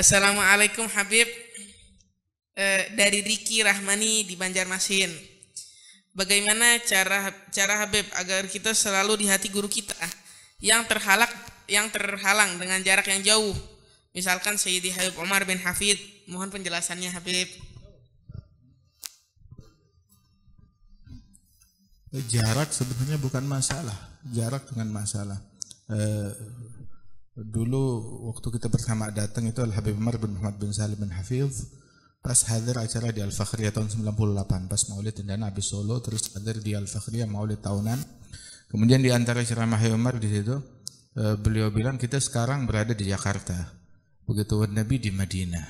Assalamualaikum Habib e, dari Riki Rahmani di Banjarmasin. Bagaimana cara cara Habib agar kita selalu di hati guru kita yang terhalak yang terhalang dengan jarak yang jauh? Misalkan Sayyidi Habib Omar bin Hafid. Mohon penjelasannya Habib. Jarak sebenarnya bukan masalah. Jarak dengan masalah. E, dulu waktu kita pertama datang itu Al Habib Umar bin Muhammad bin Salim bin Hafiz pas hadir acara di Al Fakhriyah tahun 98 pas Maulid dan habis Solo terus hadir di Al Fakhriyah Maulid tahunan kemudian di antara ceramah Umar di situ e, beliau bilang kita sekarang berada di Jakarta begitu Nabi di Madinah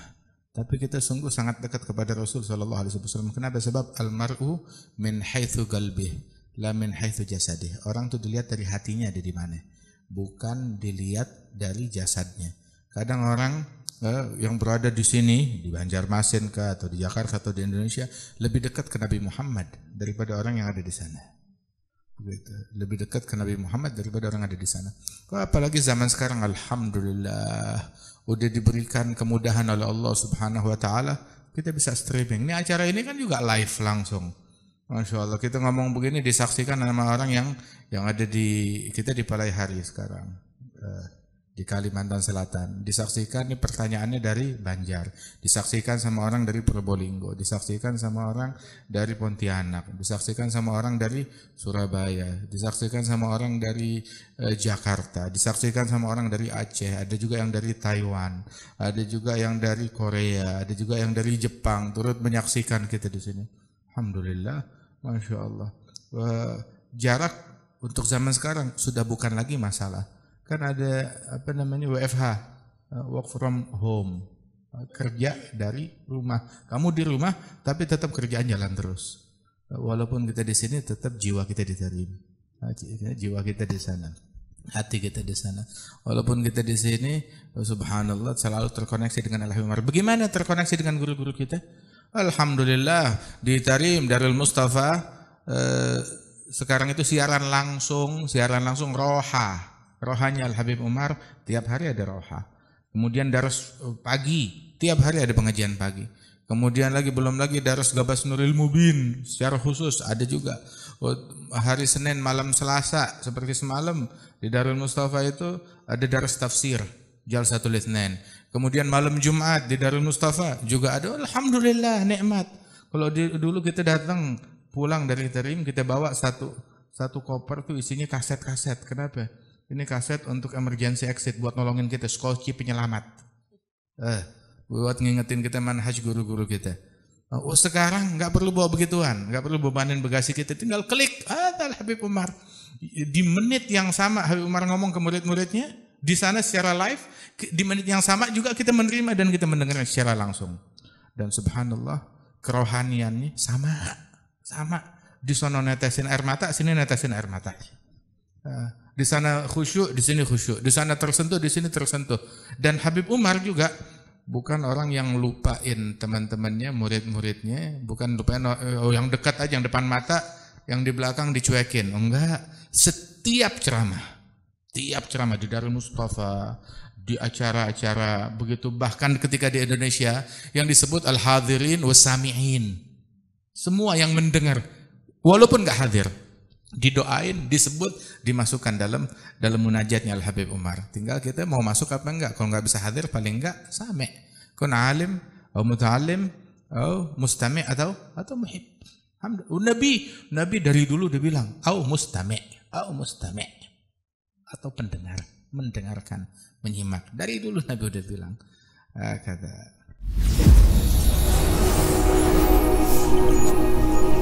tapi kita sungguh sangat dekat kepada Rasul sallallahu alaihi wasallam kenapa sebab al mar'u min haitsu Galbi la min haitsu jasadih orang tuh dilihat dari hatinya ada di mana bukan dilihat dari jasadnya. Kadang orang eh, yang berada di sini di Banjarmasin ke atau di Jakarta atau di Indonesia lebih dekat ke Nabi Muhammad daripada orang yang ada di sana. Begitu. Lebih dekat ke Nabi Muhammad daripada orang yang ada di sana. Apalagi zaman sekarang alhamdulillah udah diberikan kemudahan oleh Allah Subhanahu wa taala kita bisa streaming. Ini acara ini kan juga live langsung. Masya Allah, kita ngomong begini disaksikan sama orang yang yang ada di kita di Palai Hari sekarang eh, di Kalimantan Selatan. Disaksikan ini pertanyaannya dari Banjar, disaksikan sama orang dari Probolinggo, disaksikan sama orang dari Pontianak, disaksikan sama orang dari Surabaya, disaksikan sama orang dari eh, Jakarta, disaksikan sama orang dari Aceh, ada juga yang dari Taiwan, ada juga yang dari Korea, ada juga yang dari Jepang turut menyaksikan kita di sini. Alhamdulillah Masya Allah. Jarak untuk zaman sekarang sudah bukan lagi masalah. Kan ada apa namanya WFH, eh, work from home, eh, kerja dari rumah. Kamu di rumah tapi tetap kerjaan jalan terus. Eh, walaupun kita di sini tetap jiwa kita diterima. Jiwa kita di sana. Hati kita di sana. Walaupun kita di sini subhanallah selalu terkoneksi dengan al Bagaimana terkoneksi dengan guru-guru kita? Alhamdulillah di Tarim Darul Mustafa eh, sekarang itu siaran langsung, siaran langsung roha. Rohanya Al Habib Umar tiap hari ada roha. Kemudian darus eh, pagi, tiap hari ada pengajian pagi. Kemudian lagi belum lagi darus Gabas Nuril Mubin secara khusus ada juga oh, hari Senin malam Selasa seperti semalam di Darul Mustafa itu ada darus tafsir. Jalsatul Itsnain. Kemudian malam Jumat di Darul Mustafa juga ada alhamdulillah nikmat. Kalau di, dulu kita datang pulang dari Tarim kita bawa satu satu koper tuh isinya kaset-kaset. Kenapa? Ini kaset untuk emergency exit buat nolongin kita skoci penyelamat. Eh, buat ngingetin kita manhaj guru-guru kita. Eh, oh, sekarang nggak perlu bawa begituan, nggak perlu bebanin bagasi kita, tinggal klik. Ah, Habib Umar. Di menit yang sama Habib Umar ngomong ke murid-muridnya, di sana secara live di menit yang sama juga kita menerima dan kita mendengarnya secara langsung dan subhanallah kerohaniannya sama sama di sana netesin air mata sini netesin air mata eh, di sana khusyuk di sini khusyuk di sana tersentuh di sini tersentuh dan Habib Umar juga bukan orang yang lupain teman-temannya, murid-muridnya, bukan lupain eh, oh, yang dekat aja, yang depan mata, yang di belakang dicuekin. Enggak, setiap ceramah tiap ceramah di Darul Mustafa, di acara-acara begitu bahkan ketika di Indonesia yang disebut al-hadirin wasami'in. Semua yang mendengar walaupun nggak hadir didoain, disebut, dimasukkan dalam dalam munajatnya Al Habib Umar. Tinggal kita mau masuk apa enggak. Kalau nggak bisa hadir paling enggak same. Kun alim, atau muta'alim, atau mustami' atau atau muhib. Nabi Nabi dari dulu dia bilang au mustami' au mustami' atau pendengar, mendengarkan, menyimak. Dari dulu Nabi udah bilang eh, kata.